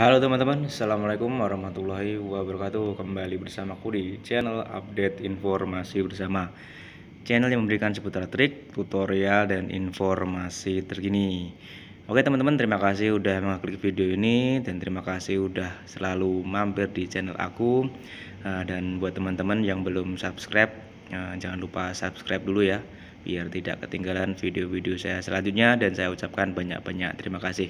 Halo teman-teman, Assalamualaikum warahmatullahi wabarakatuh Kembali bersama aku di channel update informasi bersama Channel yang memberikan seputar trik, tutorial, dan informasi terkini Oke teman-teman, terima kasih udah mengklik video ini Dan terima kasih udah selalu mampir di channel aku eh, Dan buat teman-teman yang belum subscribe eh, Jangan lupa subscribe dulu ya Biar tidak ketinggalan video-video saya selanjutnya Dan saya ucapkan banyak-banyak terima kasih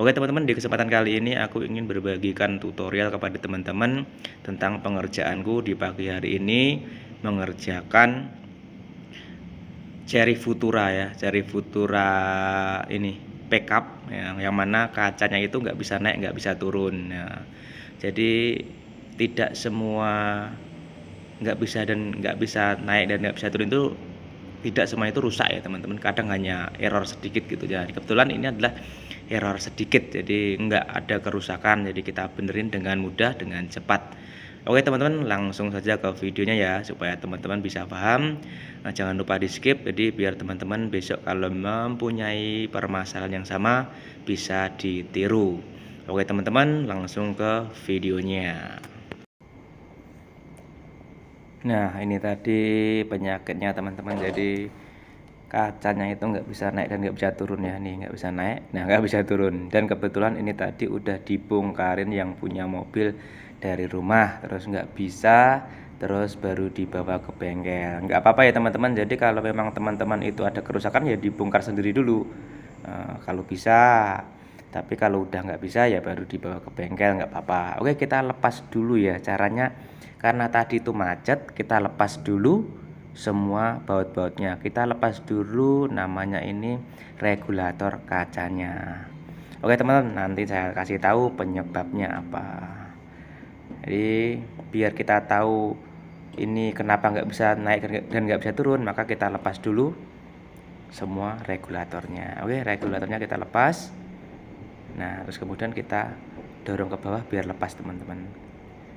Oke teman-teman di kesempatan kali ini aku ingin berbagikan tutorial kepada teman-teman tentang pengerjaanku di pagi hari ini mengerjakan cherry futura ya cherry futura ini backup yang, yang mana kacanya itu nggak bisa naik nggak bisa turun ya. jadi tidak semua nggak bisa dan nggak bisa naik dan nggak bisa turun itu tidak semua itu rusak ya teman-teman kadang hanya error sedikit gitu ya kebetulan ini adalah error sedikit jadi nggak ada kerusakan jadi kita benerin dengan mudah dengan cepat Oke teman-teman langsung saja ke videonya ya supaya teman-teman bisa paham nah, jangan lupa di skip jadi biar teman-teman besok kalau mempunyai permasalahan yang sama bisa ditiru Oke teman-teman langsung ke videonya Nah ini tadi penyakitnya teman-teman jadi kacanya itu nggak bisa naik dan nggak bisa turun ya nih nggak bisa naik nah nggak bisa turun dan kebetulan ini tadi udah dibongkarin yang punya mobil dari rumah terus nggak bisa terus baru dibawa ke bengkel nggak apa-apa ya teman-teman jadi kalau memang teman-teman itu ada kerusakan ya dibongkar sendiri dulu e, kalau bisa tapi kalau udah nggak bisa ya baru dibawa ke bengkel nggak apa-apa oke kita lepas dulu ya caranya karena tadi itu macet kita lepas dulu semua baut-bautnya kita lepas dulu namanya ini regulator kacanya oke teman-teman nanti saya kasih tahu penyebabnya apa jadi biar kita tahu ini kenapa nggak bisa naik dan nggak bisa turun maka kita lepas dulu semua regulatornya oke regulatornya kita lepas nah terus kemudian kita dorong ke bawah biar lepas teman-teman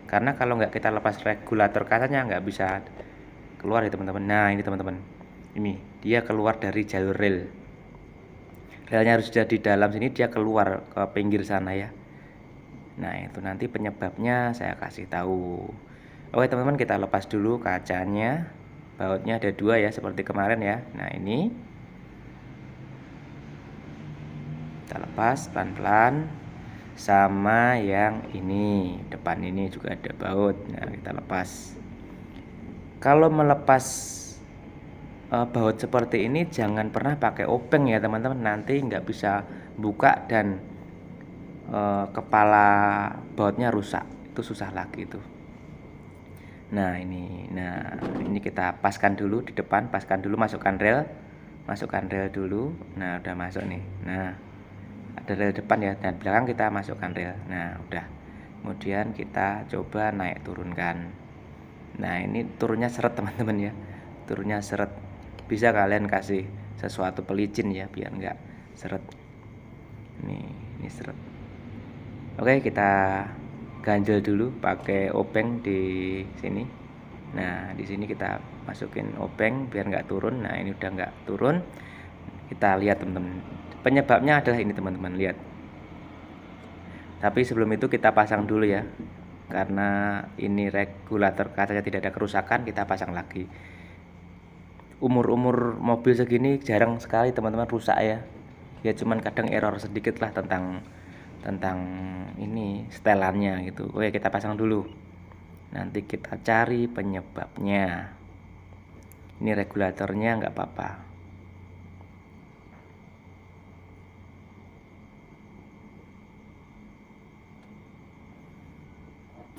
karena kalau nggak kita lepas regulator kacanya nggak bisa keluar ya teman-teman nah ini teman-teman ini dia keluar dari jalur rel relnya harus sudah di dalam sini dia keluar ke pinggir sana ya nah itu nanti penyebabnya saya kasih tahu oke teman-teman kita lepas dulu kacanya bautnya ada dua ya seperti kemarin ya nah ini kita lepas pelan-pelan sama yang ini depan ini juga ada baut nah kita lepas kalau melepas uh, baut seperti ini jangan pernah pakai obeng ya teman-teman nanti nggak bisa buka dan uh, kepala bautnya rusak itu susah lagi itu nah ini nah ini kita paskan dulu di depan paskan dulu masukkan rel masukkan rel dulu nah udah masuk nih nah ada rel depan ya dan belakang kita masukkan rel nah udah kemudian kita coba naik turunkan nah ini turunnya seret teman-teman ya turunnya seret bisa kalian kasih sesuatu pelicin ya biar nggak seret nih ini seret oke kita ganjel dulu pakai obeng di sini nah di sini kita masukin obeng biar nggak turun nah ini udah nggak turun kita lihat teman-teman penyebabnya adalah ini teman-teman lihat tapi sebelum itu kita pasang dulu ya karena ini regulator katanya tidak ada kerusakan kita pasang lagi umur-umur mobil segini jarang sekali teman-teman rusak ya ya cuman kadang error sedikit lah tentang tentang ini setelannya gitu oke oh ya, kita pasang dulu nanti kita cari penyebabnya ini regulatornya nggak apa-apa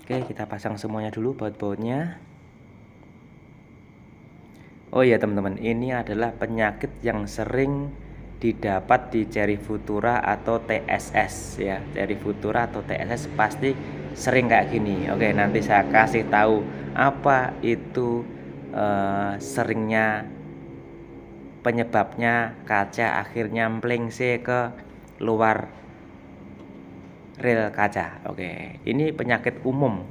Oke, kita pasang semuanya dulu baut-bautnya. Oh iya teman-teman, ini adalah penyakit yang sering didapat di cherry futura atau TSS ya. cherry futura atau TSS pasti sering kayak gini. Oke, nanti saya kasih tahu apa itu uh, seringnya penyebabnya kaca akhirnya mplengse ke luar rel kaca. Oke, ini penyakit umum.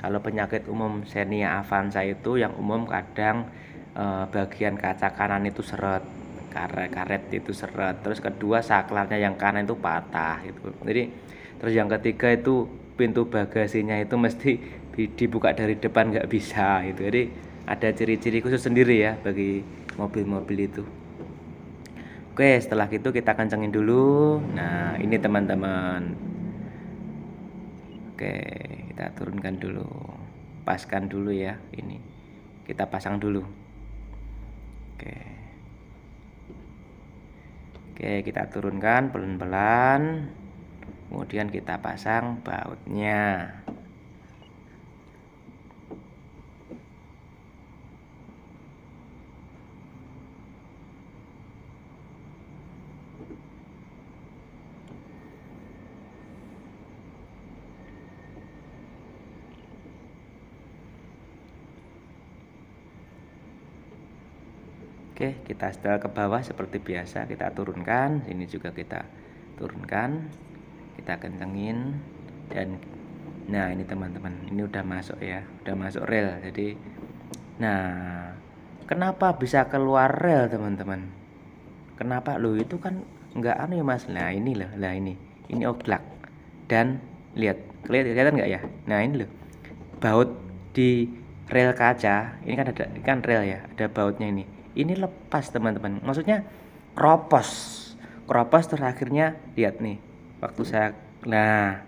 Kalau penyakit umum senia avanza itu yang umum kadang eh, bagian kaca kanan itu seret, karet karet itu seret. Terus kedua saklarnya yang kanan itu patah gitu. Jadi terus yang ketiga itu pintu bagasinya itu mesti dibuka dari depan nggak bisa gitu. Jadi ada ciri-ciri khusus sendiri ya bagi mobil-mobil itu. Oke, setelah itu kita kencengin dulu. Nah, ini teman-teman oke kita turunkan dulu paskan dulu ya ini kita pasang dulu oke oke kita turunkan pelan-pelan kemudian kita pasang bautnya Oke, kita setel ke bawah seperti biasa, kita turunkan, ini juga kita turunkan. Kita kencengin dan nah ini teman-teman, ini udah masuk ya, udah masuk rel. Jadi nah, kenapa bisa keluar rel, teman-teman? Kenapa lo itu kan nggak anu ya, Mas? Nah, ini loh, lah ini. Ini oblak. Dan lihat, kelihatan kelihatan nggak ya? Nah, ini loh. Baut di rel kaca, ini kan ada kan rel ya, ada bautnya ini ini lepas teman-teman maksudnya kropos kropos terus lihat nih waktu saya nah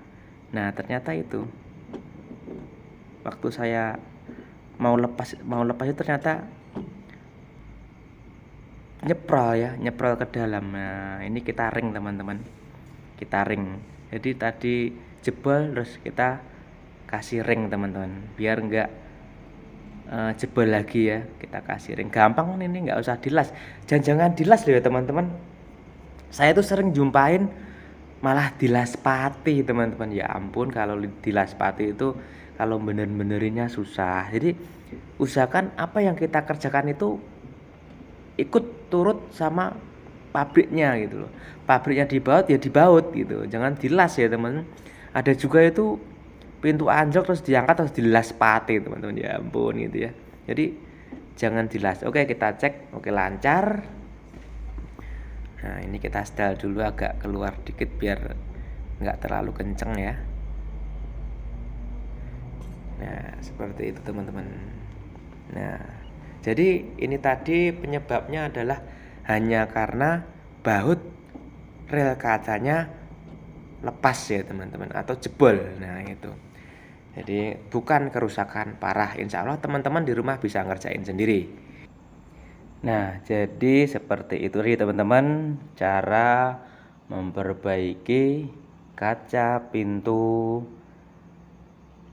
nah ternyata itu waktu saya mau lepas mau lepas itu ternyata nyeprol ya nyeprol ke dalam nah ini kita ring teman-teman kita ring jadi tadi jebol terus kita kasih ring teman-teman biar enggak uh, jebol lagi ya kita kasih ring gampang ini nggak usah dilas jangan-jangan dilas loh ya teman-teman saya tuh sering jumpain malah dilas pati teman-teman ya ampun kalau dilas pati itu kalau bener-benerinnya susah jadi usahakan apa yang kita kerjakan itu ikut turut sama pabriknya gitu loh pabriknya dibaut ya dibaut gitu jangan dilas ya teman ada juga itu pintu anjlok terus diangkat terus dilas pati teman-teman ya ampun gitu ya jadi jangan dilas oke kita cek oke lancar nah ini kita setel dulu agak keluar dikit biar nggak terlalu kenceng ya nah seperti itu teman-teman nah jadi ini tadi penyebabnya adalah hanya karena baut rel kacanya lepas ya teman-teman atau jebol nah itu jadi bukan kerusakan parah insya Allah teman-teman di rumah bisa ngerjain sendiri nah jadi seperti itu nih teman-teman cara memperbaiki kaca pintu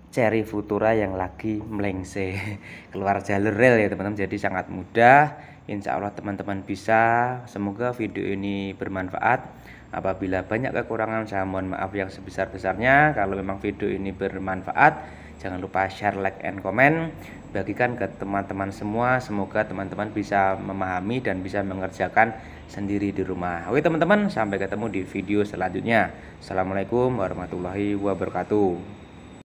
Cherry Futura yang lagi melengse keluar jalur rel ya teman-teman jadi sangat mudah Insya Allah teman-teman bisa semoga video ini bermanfaat Apabila banyak kekurangan saya mohon maaf yang sebesar-besarnya. Kalau memang video ini bermanfaat, jangan lupa share, like, and comment. Bagikan ke teman-teman semua. Semoga teman-teman bisa memahami dan bisa mengerjakan sendiri di rumah. Oke teman-teman, sampai ketemu di video selanjutnya. Assalamualaikum warahmatullahi wabarakatuh.